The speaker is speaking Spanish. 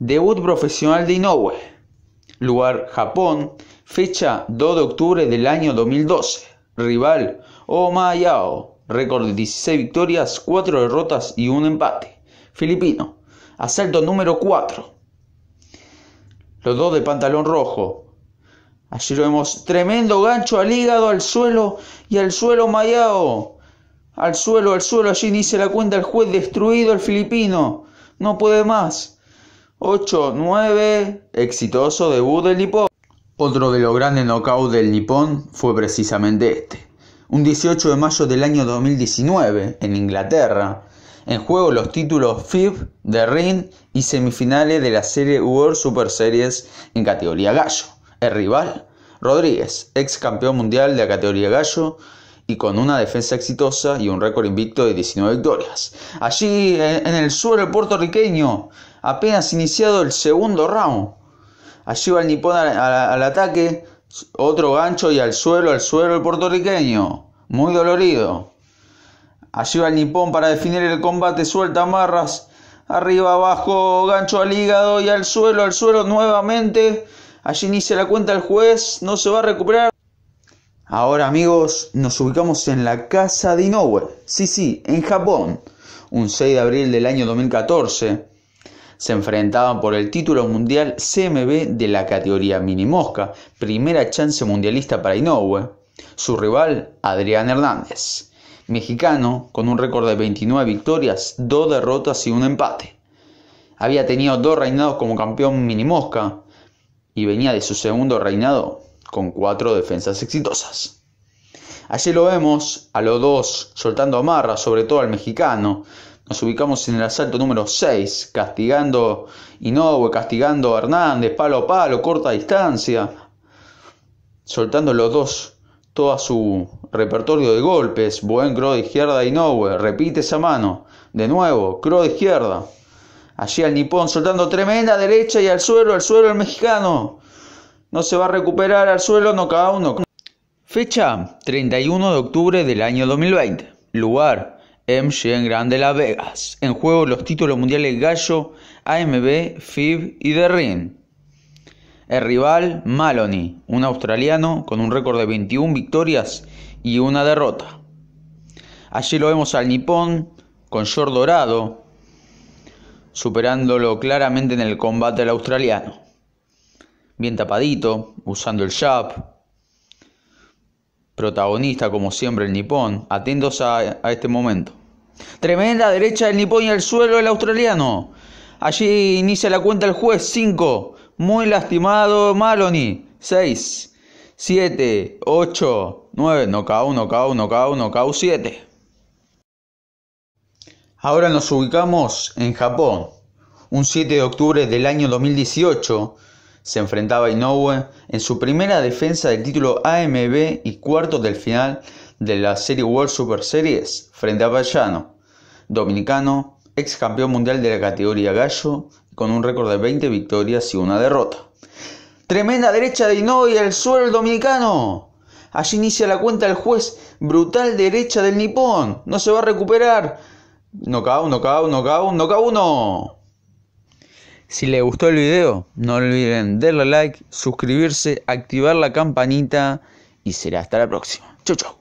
Debut profesional de Inoue. Lugar Japón. Fecha 2 de octubre del año 2012. Rival Omayao. Récord de 16 victorias, 4 derrotas y un empate. Filipino. Asalto número 4. Los dos de pantalón rojo. Allí lo vemos. Tremendo gancho al hígado, al suelo y al suelo Mayao. Al suelo, al suelo. Allí inicia la cuenta el juez destruido, el filipino. No puede más. 8-9, exitoso debut del Nippon. Otro de los grandes knockouts del nipón fue precisamente este. Un 18 de mayo del año 2019, en Inglaterra, en juego los títulos FIB de Ring y semifinales de la serie World Super Series en categoría gallo. El rival, Rodríguez, ex campeón mundial de la categoría gallo y con una defensa exitosa y un récord invicto de 19 victorias. Allí en el suelo puertorriqueño, apenas iniciado el segundo round. Allí va el nipón al, ataque, otro gancho y al suelo, al suelo el puertorriqueño, muy dolorido. Allí va el nipón para definir el combate, suelta amarras, arriba, abajo, gancho al hígado y al suelo, al suelo nuevamente. Allí inicia la cuenta el juez, no se va a recuperar. Ahora amigos, nos ubicamos en la casa de Inoue, sí, sí, en Japón, un 6 de abril del año 2014 se enfrentaban por el título mundial CMB de la categoría mini mosca, primera chance mundialista para Inoue. Su rival, Adrián Hernández, mexicano con un récord de 29 victorias, 2 derrotas y un empate. Había tenido dos reinados como campeón mini mosca y venía de su segundo reinado con cuatro defensas exitosas. Allí lo vemos a los dos soltando amarras, sobre todo al mexicano, nos ubicamos en el asalto número 6, castigando Inoue, castigando Hernández, palo a palo, corta distancia, soltando los dos todo su repertorio de golpes. Buen cro de izquierda de Inoue, repite esa mano. De nuevo, cro de izquierda. Allí al nipón soltando tremenda derecha y al suelo, al suelo el mexicano. No se va a recuperar al suelo, no cada uno. Fecha 31 de octubre del año 2020. Lugar MC en Grande Las Vegas. En juego los títulos mundiales Gallo, AMB, FIB y The Ring. El rival Maloney, un australiano con un récord de 21 victorias y una derrota. Allí lo vemos al nipón con short dorado, superándolo claramente en el combate al australiano. Bien tapadito, usando el jab, protagonista como siempre el nipón. Atentos a, este momento. Tremenda derecha del nipón y el suelo el australiano. Allí inicia la cuenta el juez 5. Muy lastimado Maloney. 6, 7, 8, 9. no cao, no cao, 7. Ahora nos ubicamos en Japón. Un 7 de octubre del año 2018 se enfrentaba Inoue en su primera defensa del título AMB y cuarto del final de la Serie World Super Series frente a Payano, dominicano, ex campeón mundial de la categoría gallo, con un récord de 20 victorias y una derrota. Tremenda derecha de Inoue al suelo dominicano. Allí inicia la cuenta el juez. Brutal derecha del nipón. No se va a recuperar. Knockout, knockout, knockout, knockout uno. Si les gustó el video, no olviden darle like, suscribirse, activar la campanita y será hasta la próxima. Chau, chau.